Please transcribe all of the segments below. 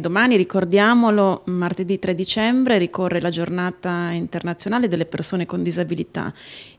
Domani, ricordiamolo, martedì 3 dicembre ricorre la giornata internazionale delle persone con disabilità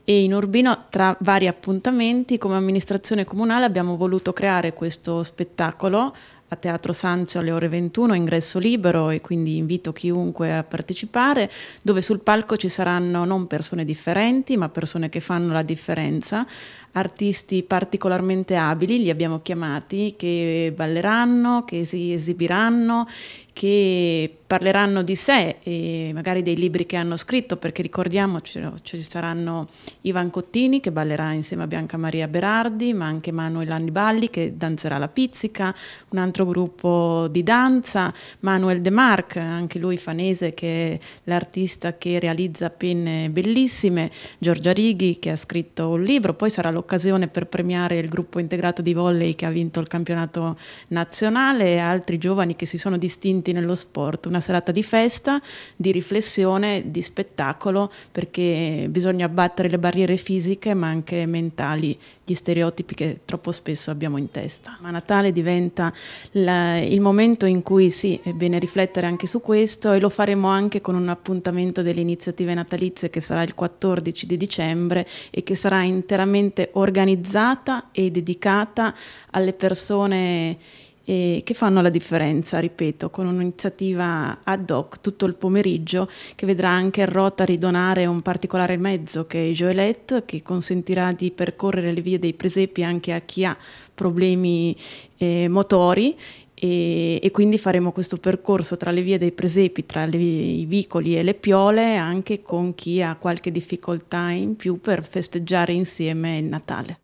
e in Urbino tra vari appuntamenti come amministrazione comunale abbiamo voluto creare questo spettacolo a Teatro Sanzio alle ore 21, ingresso libero e quindi invito chiunque a partecipare, dove sul palco ci saranno non persone differenti, ma persone che fanno la differenza, artisti particolarmente abili, li abbiamo chiamati, che balleranno, che si esibiranno, che parleranno di sé e magari dei libri che hanno scritto, perché ricordiamoci, ci saranno Ivan Cottini che ballerà insieme a Bianca Maria Berardi, ma anche Manuel Anniballi che danzerà la pizzica, un altro gruppo di danza, Manuel De Marc, anche lui fanese che è l'artista che realizza penne bellissime, Giorgia Righi che ha scritto un libro, poi sarà l'occasione per premiare il gruppo integrato di volley che ha vinto il campionato nazionale e altri giovani che si sono distinti nello sport. Una una serata di festa, di riflessione, di spettacolo, perché bisogna abbattere le barriere fisiche ma anche mentali, gli stereotipi che troppo spesso abbiamo in testa. Ma Natale diventa la, il momento in cui sì, è bene riflettere anche su questo e lo faremo anche con un appuntamento delle iniziative natalizie che sarà il 14 di dicembre e che sarà interamente organizzata e dedicata alle persone eh, che fanno la differenza, ripeto, con un'iniziativa ad hoc tutto il pomeriggio che vedrà anche il Rotary donare un particolare mezzo che è Joelette, che consentirà di percorrere le vie dei presepi anche a chi ha problemi eh, motori e, e, quindi faremo questo percorso tra le vie dei presepi, tra le, i vicoli e le piole, anche con chi ha qualche difficoltà in più per festeggiare insieme il Natale.